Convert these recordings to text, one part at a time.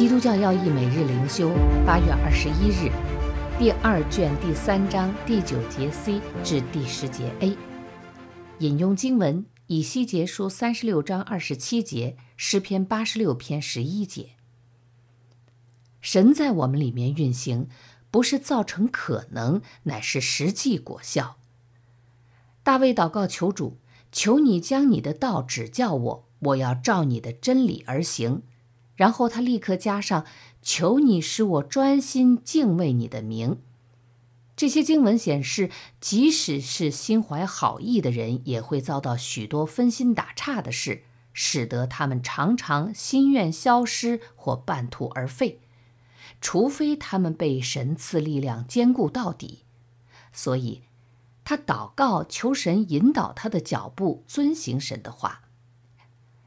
《基督教要义》每日灵修，八月二十一日，第二卷第三章第九节 C 至第十节 A，引用经文：以西结书三十六章二十七节，诗篇八十六篇十一节。神在我们里面运行，不是造成可能，乃是实际果效。大卫祷告求主：求你将你的道指教我，我要照你的真理而行。然后他立刻加上：“求你使我专心敬畏你的名。”这些经文显示，即使是心怀好意的人，也会遭到许多分心打岔的事，使得他们常常心愿消失或半途而废，除非他们被神赐力量坚固到底。所以，他祷告求神引导他的脚步，遵行神的话，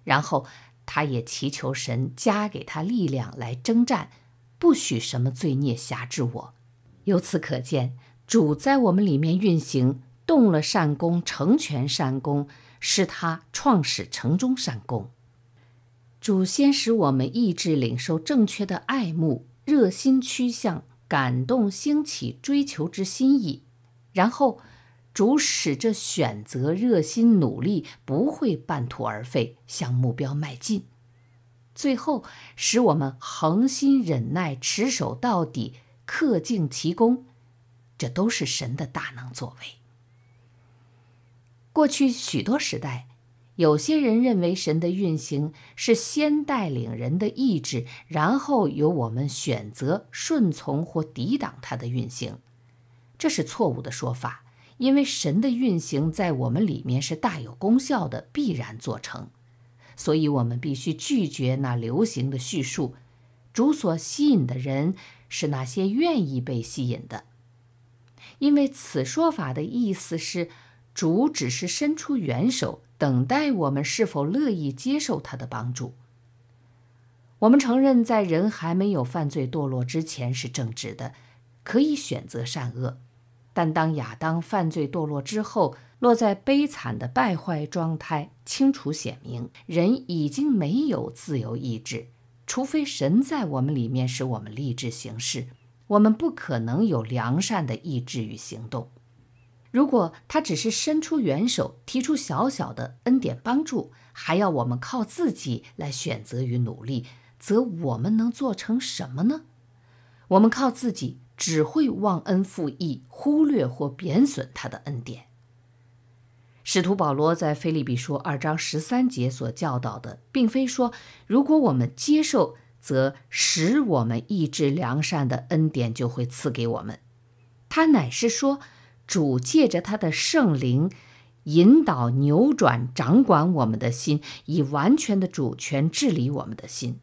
然后。他也祈求神加给他力量来征战，不许什么罪孽辖制我。由此可见，主在我们里面运行，动了善功，成全善功，是他创始成中善功。主先使我们意志领受正确的爱慕、热心趋向、感动兴起、追求之心意，然后。主使这选择热心努力，不会半途而废，向目标迈进；最后使我们恒心忍耐，持守到底，克尽其功。这都是神的大能作为。过去许多时代，有些人认为神的运行是先带领人的意志，然后由我们选择顺从或抵挡他的运行。这是错误的说法。因为神的运行在我们里面是大有功效的，必然做成，所以我们必须拒绝那流行的叙述：主所吸引的人是那些愿意被吸引的。因为此说法的意思是，主只是伸出援手，等待我们是否乐意接受他的帮助。我们承认，在人还没有犯罪堕落之前是正直的，可以选择善恶。但当亚当犯罪堕落之后，落在悲惨的败坏状态，清楚显明人已经没有自由意志，除非神在我们里面使我们立志行事，我们不可能有良善的意志与行动。如果他只是伸出援手，提出小小的恩典帮助，还要我们靠自己来选择与努力，则我们能做成什么呢？我们靠自己。只会忘恩负义，忽略或贬损他的恩典。使徒保罗在《腓利比书》二章十三节所教导的，并非说如果我们接受，则使我们意志良善的恩典就会赐给我们；他乃是说，主借着他的圣灵，引导、扭转、掌管我们的心，以完全的主权治理我们的心。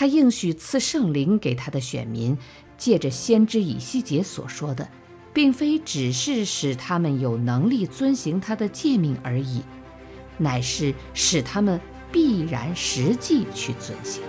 他应许赐圣灵给他的选民，借着先知以西结所说的，并非只是使他们有能力遵行他的诫命而已，乃是使他们必然实际去遵行。